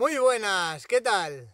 Muy buenas, ¿qué tal?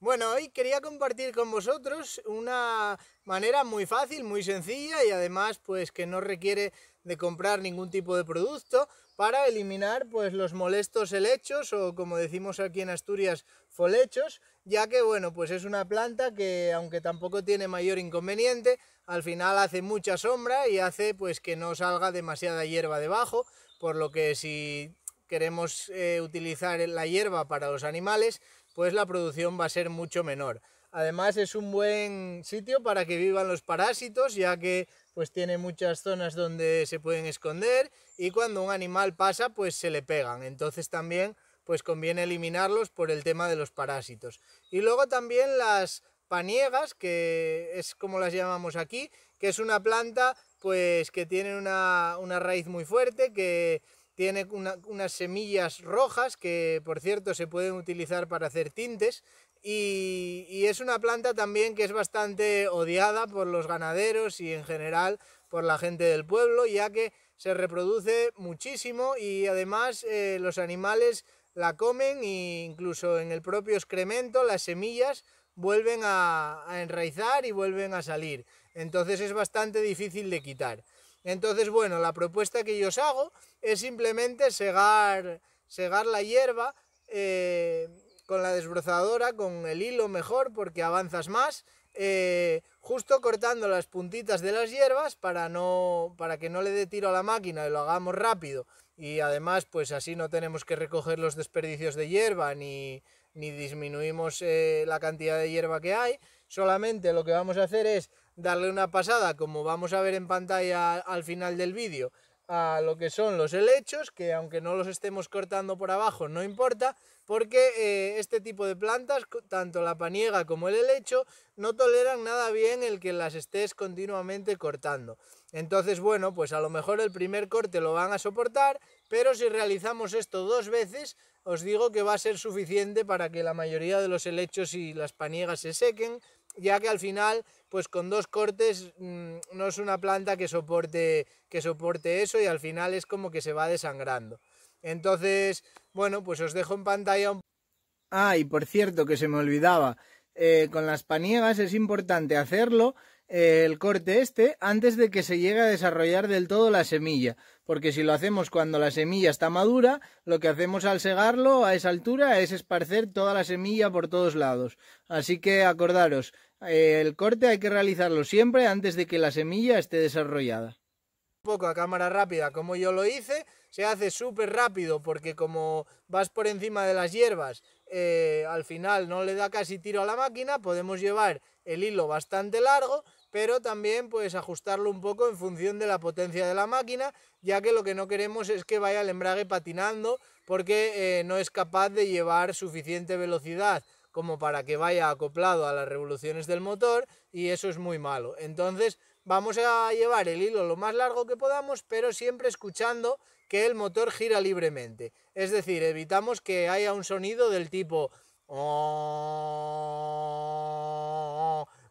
Bueno, hoy quería compartir con vosotros una manera muy fácil, muy sencilla y además pues que no requiere de comprar ningún tipo de producto para eliminar pues los molestos helechos o como decimos aquí en Asturias folechos, ya que bueno, pues es una planta que aunque tampoco tiene mayor inconveniente, al final hace mucha sombra y hace pues que no salga demasiada hierba debajo, por lo que si queremos eh, utilizar la hierba para los animales, pues la producción va a ser mucho menor. Además es un buen sitio para que vivan los parásitos, ya que pues tiene muchas zonas donde se pueden esconder y cuando un animal pasa pues se le pegan. Entonces también pues conviene eliminarlos por el tema de los parásitos. Y luego también las paniegas, que es como las llamamos aquí, que es una planta pues que tiene una, una raíz muy fuerte, que tiene unas semillas rojas que, por cierto, se pueden utilizar para hacer tintes. Y, es una planta también que es bastante odiada por los ganaderos y en general por la gente del pueblo, ya que se reproduce muchísimo y además eh, los animales la comen e incluso en el propio excremento las semillas vuelven a enraizar y vuelven a salir. Entonces es bastante difícil de quitar. Entonces, bueno, la propuesta que yo os hago es simplemente segar, segar la hierba eh, con la desbrozadora, con el hilo mejor, porque avanzas más, eh, justo cortando las puntitas de las hierbas para, no, para que no le dé tiro a la máquina y lo hagamos rápido. Y además, pues así no tenemos que recoger los desperdicios de hierba ni, ni disminuimos eh, la cantidad de hierba que hay. Solamente lo que vamos a hacer es darle una pasada, como vamos a ver en pantalla al final del vídeo, a lo que son los helechos, que aunque no los estemos cortando por abajo, no importa, porque eh, este tipo de plantas, tanto la paniega como el helecho, no toleran nada bien el que las estés continuamente cortando. Entonces, bueno, pues a lo mejor el primer corte lo van a soportar, pero si realizamos esto dos veces, os digo que va a ser suficiente para que la mayoría de los helechos y las paniegas se sequen, ya que al final, pues con dos cortes mm, no es una planta que soporte, que soporte eso y al final es como que se va desangrando. Entonces, bueno, pues os dejo en pantalla un... Ah, y por cierto, que se me olvidaba, eh, con las paniegas es importante hacerlo el corte este antes de que se llegue a desarrollar del todo la semilla, porque si lo hacemos cuando la semilla está madura, lo que hacemos al segarlo a esa altura es esparcer toda la semilla por todos lados. Así que acordaros, el corte hay que realizarlo siempre antes de que la semilla esté desarrollada. Un poco a cámara rápida como yo lo hice, se hace súper rápido porque como vas por encima de las hierbas eh, al final no le da casi tiro a la máquina, podemos llevar el hilo bastante largo, pero también pues ajustarlo un poco en función de la potencia de la máquina, ya que lo que no queremos es que vaya el embrague patinando porque eh, no es capaz de llevar suficiente velocidad como para que vaya acoplado a las revoluciones del motor y eso es muy malo. Entonces vamos a llevar el hilo lo más largo que podamos, pero siempre escuchando que el motor gira libremente. Es decir, evitamos que haya un sonido del tipo...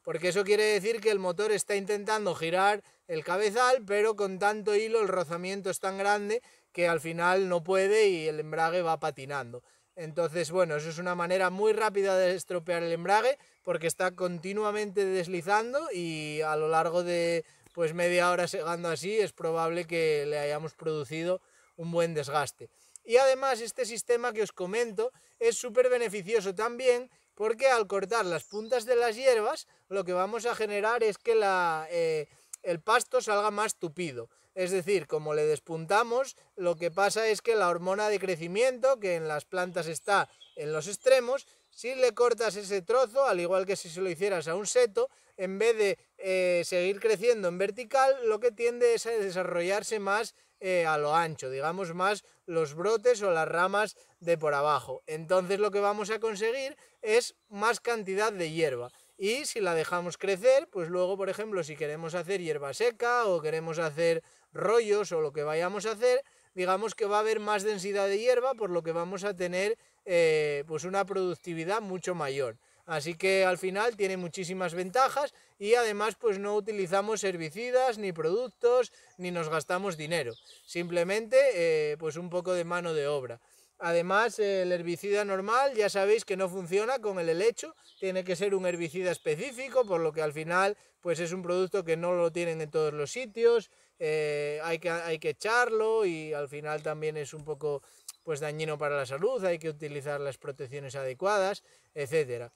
Porque eso quiere decir que el motor está intentando girar el cabezal, pero con tanto hilo el rozamiento es tan grande que al final no puede y el embrague va patinando. Entonces, bueno, eso es una manera muy rápida de estropear el embrague porque está continuamente deslizando y a lo largo de pues media hora segando así es probable que le hayamos producido un buen desgaste. Y además este sistema que os comento es súper beneficioso también porque al cortar las puntas de las hierbas lo que vamos a generar es que la, eh, el pasto salga más tupido. Es decir, como le despuntamos, lo que pasa es que la hormona de crecimiento, que en las plantas está en los extremos, si le cortas ese trozo, al igual que si se lo hicieras a un seto, en vez de eh, seguir creciendo en vertical, lo que tiende es a desarrollarse más eh, a lo ancho, digamos más los brotes o las ramas de por abajo. Entonces lo que vamos a conseguir es más cantidad de hierba. Y si la dejamos crecer, pues luego, por ejemplo, si queremos hacer hierba seca o queremos hacer rollos o lo que vayamos a hacer, digamos que va a haber más densidad de hierba, por lo que vamos a tener eh, pues una productividad mucho mayor. Así que al final tiene muchísimas ventajas y además pues no utilizamos herbicidas ni productos ni nos gastamos dinero. Simplemente eh, pues un poco de mano de obra. Además, el herbicida normal ya sabéis que no funciona con el helecho, tiene que ser un herbicida específico, por lo que al final pues es un producto que no lo tienen en todos los sitios, eh, hay, que, hay que echarlo y al final también es un poco pues dañino para la salud, hay que utilizar las protecciones adecuadas, etcétera.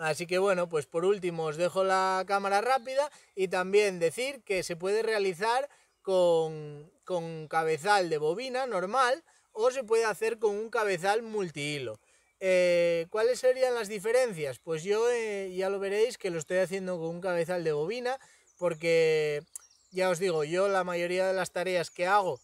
Así que bueno, pues por último os dejo la cámara rápida y también decir que se puede realizar con, cabezal de bobina normal o se puede hacer con un cabezal multihilo. Eh, ¿Cuáles serían las diferencias? Pues yo eh, ya lo veréis que lo estoy haciendo con un cabezal de bobina porque ya os digo, yo la mayoría de las tareas que hago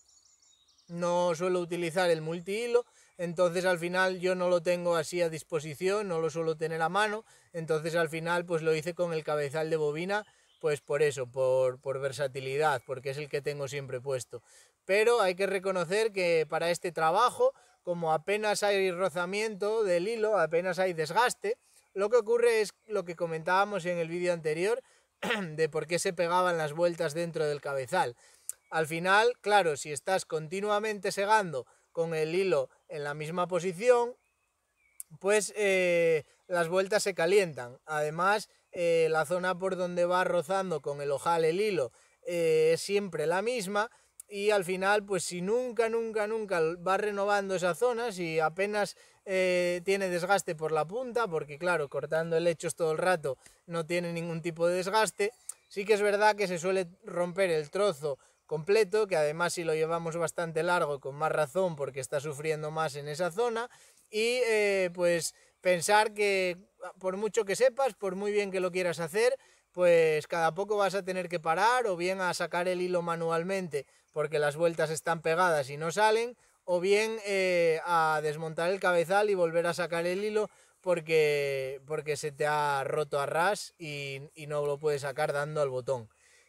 no suelo utilizar el multihilo entonces al final yo no lo tengo así a disposición, no lo suelo tener a mano, entonces al final pues lo hice con el cabezal de bobina, pues por eso, por, por versatilidad, porque es el que tengo siempre puesto. Pero hay que reconocer que para este trabajo, como apenas hay rozamiento del hilo, apenas hay desgaste, lo que ocurre es lo que comentábamos en el vídeo anterior de por qué se pegaban las vueltas dentro del cabezal. Al final, claro, si estás continuamente segando con el hilo en la misma posición, pues eh, las vueltas se calientan. Además, eh, la zona por donde va rozando con el ojal el hilo eh, es siempre la misma y al final, pues si nunca, nunca, nunca va renovando esa zona, si apenas tiene desgaste por la punta, porque claro, cortando helechos todo el rato no tiene ningún tipo de desgaste, sí que es verdad que se suele romper el trozo completo, que además si lo llevamos bastante largo, con más razón, porque está sufriendo más en esa zona, y eh, pues pensar que por mucho que sepas, por muy bien que lo quieras hacer, pues cada poco vas a tener que parar o bien a sacar el hilo manualmente porque las vueltas están pegadas y no salen, o bien eh, a desmontar el cabezal y volver a sacar el hilo porque, porque se te ha roto a ras y no lo puedes sacar dando al botón.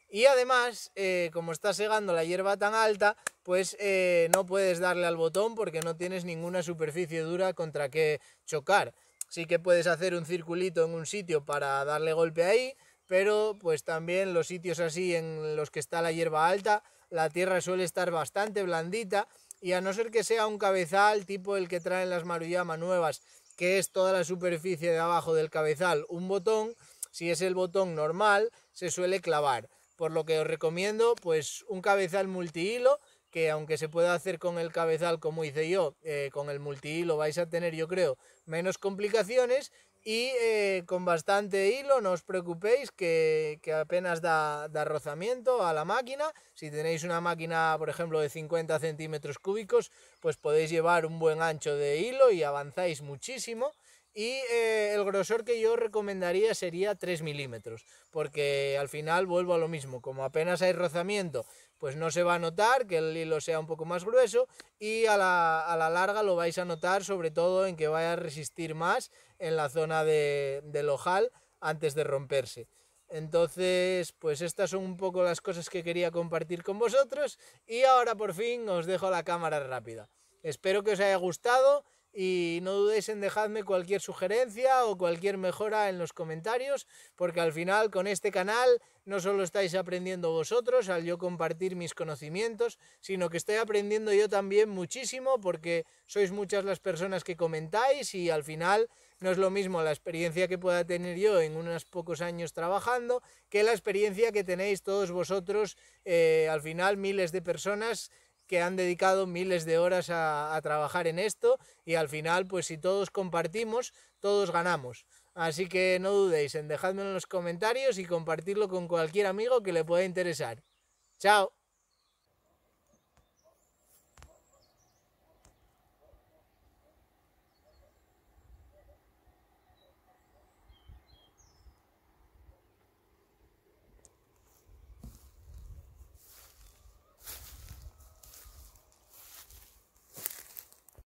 Y además, eh, como está segando la hierba tan alta, pues eh, no puedes darle al botón porque no tienes ninguna superficie dura contra que chocar. Sí que puedes hacer un circulito en un sitio para darle golpe ahí, pero pues también los sitios así en los que está la hierba alta, la tierra suele estar bastante blandita y a no ser que sea un cabezal tipo el que traen las Maruyama nuevas, que es toda la superficie de abajo del cabezal, un botón, si es el botón normal, se suele clavar. Por lo que os recomiendo pues un cabezal multihilo que aunque se pueda hacer con el cabezal como hice yo, eh, con el multihilo vais a tener yo creo menos complicaciones y eh, con bastante hilo, no os preocupéis que, apenas da, da, rozamiento a la máquina. Si tenéis una máquina, por ejemplo, de 50 centímetros cúbicos, pues podéis llevar un buen ancho de hilo y avanzáis muchísimo. Y eh, el grosor que yo recomendaría sería 3 milímetros, porque al final vuelvo a lo mismo, como apenas hay rozamiento, pues no se va a notar que el hilo sea un poco más grueso y a la, larga lo vais a notar sobre todo en que vaya a resistir más en la zona del ojal antes de romperse. Entonces, pues estas son un poco las cosas que quería compartir con vosotros y ahora por fin os dejo la cámara rápida. Espero que os haya gustado y no dudéis en dejarme cualquier sugerencia o cualquier mejora en los comentarios, porque al final con este canal no solo estáis aprendiendo vosotros al yo compartir mis conocimientos, sino que estoy aprendiendo yo también muchísimo porque sois muchas las personas que comentáis y al final no es lo mismo la experiencia que pueda tener yo en unos pocos años trabajando que la experiencia que tenéis todos vosotros, eh, al final miles de personas que han dedicado miles de horas a, trabajar en esto y al final, pues si todos compartimos, todos ganamos. Así que no dudéis en dejármelo en los comentarios y compartirlo con cualquier amigo que le pueda interesar. ¡Chao!